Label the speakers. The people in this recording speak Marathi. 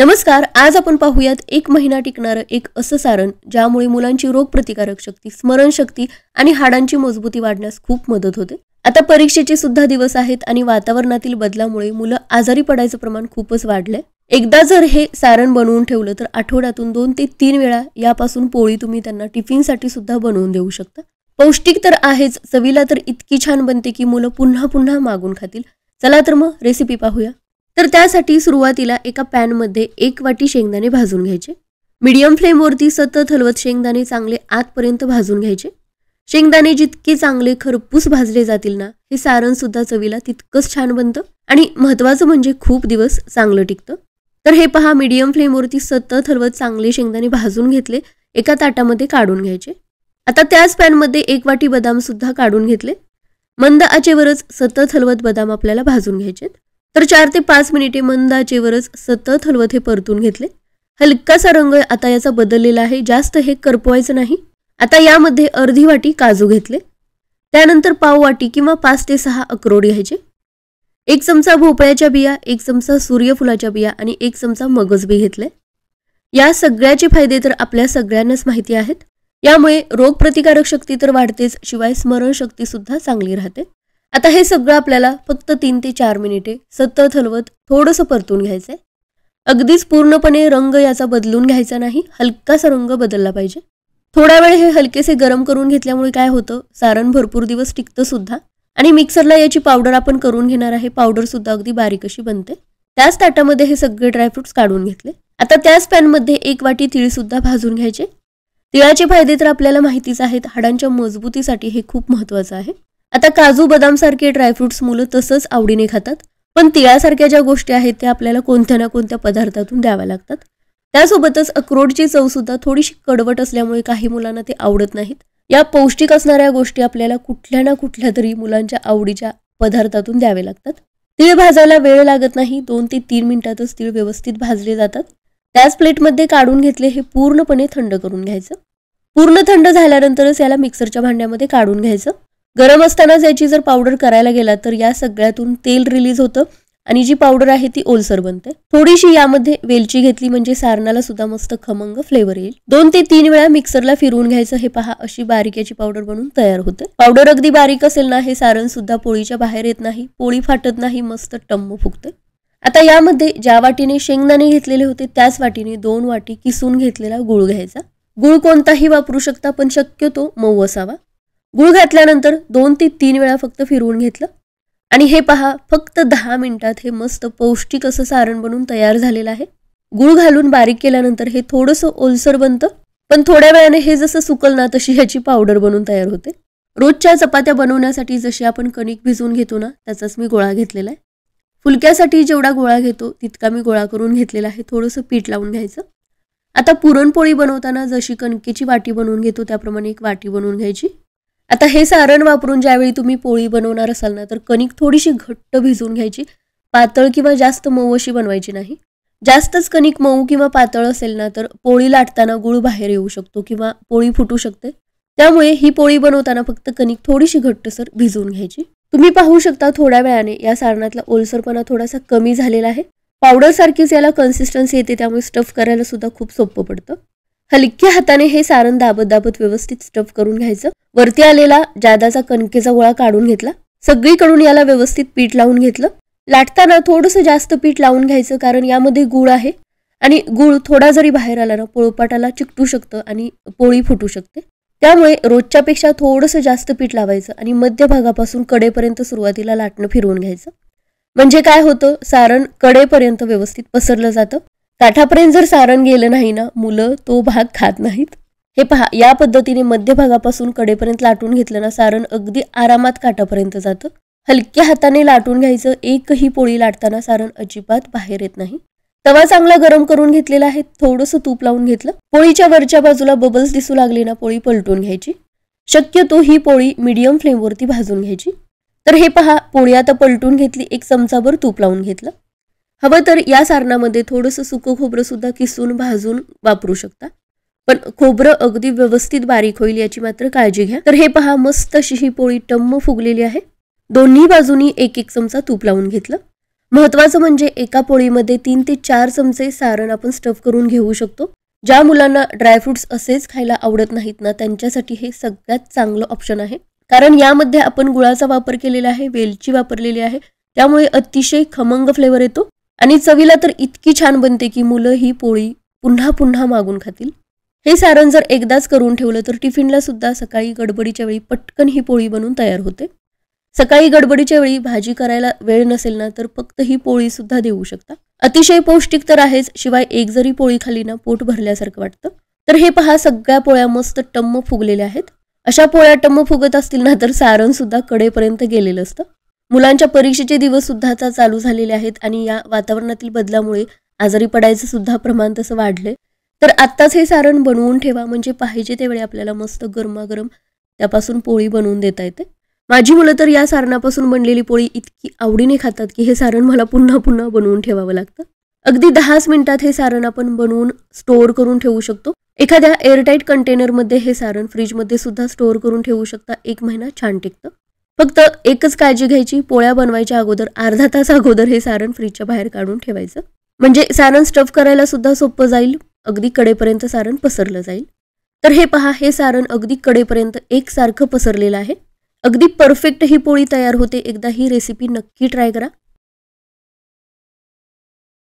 Speaker 1: नमस्कार आज आपण पाहूयात एक महिना टिकणारं एक असं सारण ज्यामुळे मुलांची रोगप्रतिकारक शक्ती स्मरणशक्ती आणि हाडांची मजबूती वाढण्यास खूप मदत होते आता परीक्षेचे सुद्धा दिवस आहेत आणि वातावरणातील बदलामुळे मुलं आजारी पडायचं प्रमाण खूपच वाढलंय एकदा जर हे सारण बनवून ठेवलं तर आठवड्यातून दोन ते तीन वेळा यापासून पोळी तुम्ही त्यांना टिफिनसाठी सुद्धा बनवून देऊ शकता पौष्टिक तर आहेच चवीला तर इतकी छान बनते की मुलं पुन्हा पुन्हा मागून खातील चला तर मग रेसिपी पाहूया तर त्यासाठी सुरुवातीला एका पॅनमध्ये एक वाटी शेंगदाणे भाजून घ्यायचे मीडियम फ्लेमवरती सतत हलवत शेंगदाणे चांगले आतपर्यंत भाजून घ्यायचे शेंगदाणे जितके चांगले खरपूस भाजले जातील ना हे सारणसुद्धा चवीला तितकंच छान बनतं आणि महत्त्वाचं म्हणजे खूप दिवस चांगलं टिकतं तर हे पहा मीडियम फ्लेमवरती सतत हलवत चांगले शेंगदाणे भाजून घेतले एका ताटामध्ये काढून घ्यायचे आता त्याच पॅनमध्ये एक वाटी बदामसुद्धा काढून घेतले मंद आचेवरच सतत हलवत बदाम आपल्याला भाजून घ्यायचेत तर चार ते पाच मिनिटे मंद आचेवरच सतत हलवत हे परतून घेतले हलकासा रंग आता याचा बदललेला आहे जास्त हे करपवायचं नाही आता यामध्ये अर्धी वाटी काजू घेतले त्यानंतर पाव वाटी किंवा पाच ते सहा अक्रोड घ्यायचे एक चमचा भोपळ्याच्या बिया एक चमचा सूर्यफुलाच्या बिया आणि एक चमचा मगज बी घेतले या सगळ्याचे फायदे तर आपल्या सगळ्यांनाच माहिती आहेत यामुळे रोगप्रतिकारक शक्ती तर वाढतेच शिवाय सुद्धा चांगली राहते आता हे सगळं आपल्याला फक्त तीन ते चार मिनिटे सतत हलवत थोडंसं परतून घ्यायचंय अगदीच पूर्णपणे रंग याचा बदलून घ्यायचा नाही हलकासा रंग बदलला पाहिजे थोडा वेळ हे हलकेसे गरम करून घेतल्यामुळे काय होतं सारण भरपूर दिवस टिकतं सुद्धा आणि मिक्सरला याची पावडर आपण करून घेणार आहे पावडर सुद्धा अगदी बारीक अशी बनते त्याच ताटामध्ये हे सगळे ड्रायफ्रुट्स काढून घेतले आता त्याच पॅनमध्ये एक वाटी सुद्धा भाजून घ्यायचे तिळाचे फायदे तर आपल्याला माहितीच आहेत हाडांच्या मजबूतीसाठी हे खूप महत्वाचं आहे आता काजू बदाम सारखे ड्रायफ्रुट्स मुलं तसंच आवडीने खातात पण तिळासारख्या ज्या गोष्टी आहेत त्या आपल्याला कोणत्या ना कोणत्या पदार्थातून द्याव्या लागतात त्यासोबतच अक्रोडची चव सुद्धा थोडीशी कडवट असल्यामुळे काही मुलांना ते आवडत नाहीत या पौष्टिक असणाऱ्या गोष्टी आपल्याला कुठल्या ना कुठल्या तरी मुलांच्या आवडीच्या पदार्थातून द्यावे लागतात तीळ भाजायला वेळ लागत नाही दोन ते तीन मिनिटातच तीळ व्यवस्थित भाजले जातात त्याच प्लेटमध्ये काढून घेतले हे पूर्णपणे थंड करून घ्यायचं पूर्ण थंड झाल्यानंतरच याला मिक्सरच्या भांड्यामध्ये काढून घ्यायचं गरम असतानाच याची जर पावडर करायला गेला तर या सगळ्यातून तेल रिलीज होतं आणि जी पावडर आहे ती ओलसर बनते थोडीशी यामध्ये वेलची घेतली म्हणजे सारणाला सुद्धा मस्त खमंग फ्लेवर येईल दोन ते तीन वेळा मिक्सरला फिरवून घ्यायचं हे पहा अशी बारीक याची पावडर बनून तयार होते पावडर अगदी बारीक असेल ना हे सारण सुद्धा पोळीच्या बाहेर येत नाही पोळी फाटत नाही मस्त टम्म फुगते आता यामध्ये ज्या वाटीने शेंगदाणे घेतलेले होते त्याच वाटीने दोन वाटी किसून घेतलेला गुळ घ्यायचा गुळ कोणताही वापरू शकता पण शक्यतो मऊ असावा गुळ घातल्यानंतर दोन ते तीन वेळा फक्त फिरवून घेतलं आणि हे पहा फक्त दहा मिनिटात हे मस्त पौष्टिक असं सारण बनून तयार झालेलं आहे गुळ घालून बारीक केल्यानंतर हे थोडंसं ओलसर बनतं पण थोड्या वेळाने हे जसं सुकल ना तशी ह्याची पावडर बनून तयार होते रोजच्या चपात्या बनवण्यासाठी जशी आपण कणिक भिजवून घेतो ना त्याचाच मी गोळा घेतलेला आहे फुलक्यासाठी जेवढा गोळा घेतो तितका मी गोळा करून घेतलेला आहे थोडंसं पीठ लावून घ्यायचं आता पुरणपोळी बनवताना जशी कणकेची वाटी बनवून घेतो त्याप्रमाणे एक वाटी बनवून घ्यायची आता हे सारण वापरून ज्यावेळी तुम्ही पोळी बनवणार असाल ना तर कणिक थोडीशी घट्ट भिजवून घ्यायची पातळ किंवा जास्त मऊ अशी बनवायची नाही जास्तच कणिक मऊ किंवा पातळ असेल ना तर पोळी लाटताना गुळ बाहेर येऊ शकतो किंवा पोळी फुटू शकते त्यामुळे ही पोळी बनवताना फक्त कणिक थोडीशी घट्टसर भिजवून घ्यायची तुम्ही पाहू शकता थोड्या वेळाने या सारणातला ओलसरपणा थोडासा कमी झालेला आहे पावडर सारखीच याला कन्सिस्टन्सी येते त्यामुळे स्टफ करायला सुद्धा खूप सोपं पडतं हलक्या हाताने हे सारण दाबत दाबत व्यवस्थित स्टफ करून घ्यायचं वरती आलेला जादाचा कणकेचा गोळा काढून घेतला सगळीकडून याला व्यवस्थित पीठ लावून घेतलं लाटताना थोडंसं जास्त पीठ लावून घ्यायचं कारण यामध्ये गूळ आहे आणि गूळ थोडा जरी बाहेर आला ना पोळपाटाला चिकटू शकतं आणि पोळी फुटू शकते त्यामुळे रोजच्यापेक्षा थोडंसं जास्त पीठ लावायचं आणि मध्यभागापासून कडेपर्यंत सुरुवातीला लाटणं फिरवून घ्यायचं म्हणजे काय होतं सारण कडेपर्यंत व्यवस्थित पसरलं जातं काठापर्यंत जर सारण गेलं नाही ना मुलं तो भाग खात नाहीत हे पहा या पद्धतीने मध्यभागापासून कडेपर्यंत लाटून घेतलं ना सारण अगदी आरामात काठापर्यंत जातं हलक्या हाताने लाटून घ्यायचं एकही पोळी लाटताना सारण अजिबात बाहेर येत नाही तवा चांगला गरम करून घेतलेला आहे थोडंसं तूप लावून घेतलं पोळीच्या वरच्या बाजूला बबल्स दिसू लागले ना पोळी पलटून घ्यायची शक्यतो ही पोळी मीडियम फ्लेमवरती भाजून घ्यायची तर हे पहा पोळी आता पलटून घेतली एक चमचाभर तूप लावून घेतलं हवं तर या सारणामध्ये थोडंसं सुकं खोबरं सुद्धा किसून भाजून वापरू शकता पण खोबरं अगदी व्यवस्थित बारीक होईल याची मात्र काळजी घ्या तर हे पहा मस्त अशी ही पोळी टम्म फुगलेली आहे दोन्ही बाजूनी एक एक चमचा तूप लावून घेतलं महत्वाचं म्हणजे एका पोळीमध्ये तीन ते चार चमचे सारण आपण स्टफ करून घेऊ शकतो ज्या मुलांना ड्रायफ्रुट्स असेच खायला आवडत नाहीत ना त्यांच्यासाठी हे सगळ्यात चांगलं ऑप्शन आहे कारण यामध्ये आपण गुळाचा वापर केलेला आहे वेलची वापरलेली आहे त्यामुळे अतिशय खमंग फ्लेवर येतो आणि चवीला तर इतकी छान बनते की मुलं ही पोळी पुन्हा पुन्हा मागून खातील हे सारण जर एकदाच करून ठेवलं तर टिफिनला सुद्धा सकाळी गडबडीच्या वेळी पटकन ही पोळी बनून तयार होते सकाळी गडबडीच्या वेळी भाजी करायला वेळ नसेल ना तर फक्त ही पोळी सुद्धा देऊ शकता अतिशय पौष्टिक तर आहेच शिवाय एक जरी पोळी खाली ना पोट भरल्यासारखं वाटतं तर हे पहा सगळ्या पोळ्या मस्त टम्म फुगलेल्या आहेत अशा पोळ्या टम्म फुगत असतील ना तर सारण सुद्धा कडेपर्यंत गेलेलं असतं मुलांच्या परीक्षेचे दिवस सुद्धा आता चालू झालेले आहेत आणि या वातावरणातील बदलामुळे आजारी पडायचं सुद्धा प्रमाण तसं वाढलंय तर आत्ताच हे सारण बनवून ठेवा म्हणजे पाहिजे त्यावेळी आपल्याला मस्त गरमागरम त्यापासून पोळी बनवून देता येते माझी मुलं तर या सारणापासून बनलेली पोळी इतकी आवडीने खातात की हे सारण मला पुन्हा पुन्हा बनवून ठेवावं लागतं अगदी दहाच मिनिटात हे सारण आपण बनवून स्टोअर करून ठेवू शकतो एखाद्या एअरटाईट कंटेनरमध्ये हे सारण फ्रीजमध्ये सुद्धा स्टोअर करून ठेवू शकता एक महिना छान टिकतं फक्त एकच काळजी घ्यायची पोळ्या बनवायच्या अगोदर अर्धा तास अगोदर हे सारण फ्रीजच्या बाहेर काढून ठेवायचं म्हणजे सारण स्टफ करायला सुद्धा सोपं जाईल अगदी कडेपर्यंत सारण पसरलं जाईल तर हे पहा हे सारण अगदी कडेपर्यंत एकसारखं पसरलेलं आहे अगदी परफेक्ट ही पोळी तयार होते एकदा ही रेसिपी नक्की ट्राय करा